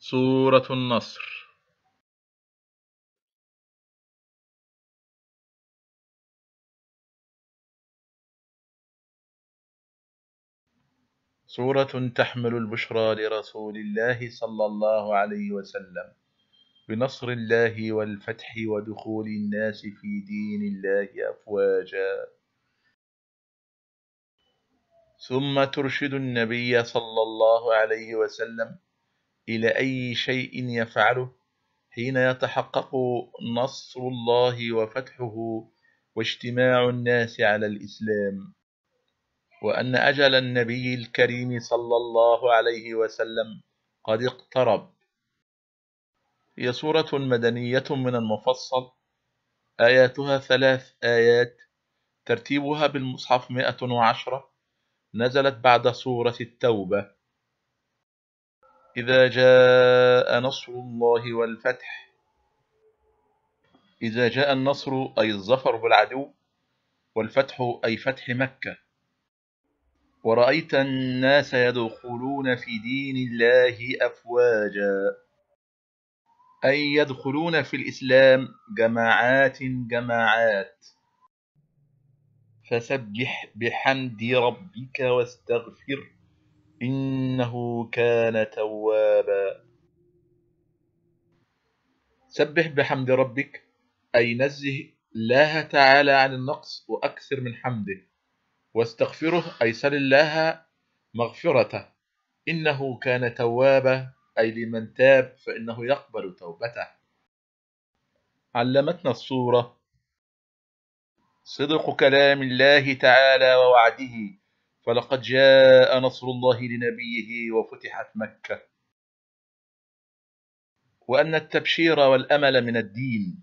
سورة النصر سورة تحمل البشرى لرسول الله صلى الله عليه وسلم بنصر الله والفتح ودخول الناس في دين الله أفواجا ثم ترشد النبي صلى الله عليه وسلم إلى أي شيء يفعله حين يتحقق نصر الله وفتحه واجتماع الناس على الإسلام وأن أجل النبي الكريم صلى الله عليه وسلم قد اقترب هي سورة مدنية من المفصل آياتها ثلاث آيات ترتيبها بالمصحف 110 نزلت بعد سورة التوبة إذا جاء نصر الله والفتح إذا جاء النصر أي الظفر بالعدو والفتح أي فتح مكة ورأيت الناس يدخلون في دين الله أفواجا أي يدخلون في الإسلام جماعات جماعات فسبح بحمد ربك واستغفره إنه كان توابا سبح بحمد ربك أي نزه الله تعالى عن النقص وأكثر من حمده واستغفره أي سل الله مغفرته إنه كان توابا أي لمن تاب فإنه يقبل توبته علمتنا الصورة صدق كلام الله تعالى ووعده ولقد جاء نصر الله لنبيه وفتحت مكة وأن التبشير والأمل من الدين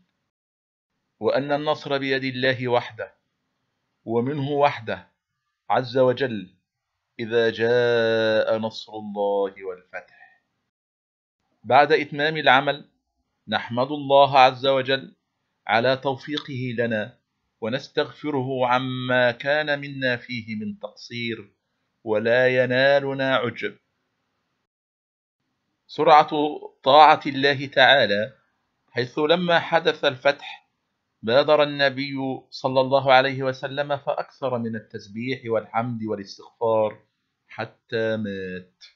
وأن النصر بيد الله وحده ومنه وحده عز وجل إذا جاء نصر الله والفتح بعد إتمام العمل نحمد الله عز وجل على توفيقه لنا ونستغفره عما كان منا فيه من تقصير ولا ينالنا عجب سرعة طاعة الله تعالى حيث لما حدث الفتح بادر النبي صلى الله عليه وسلم فأكثر من التسبيح والحمد والاستغفار حتى مات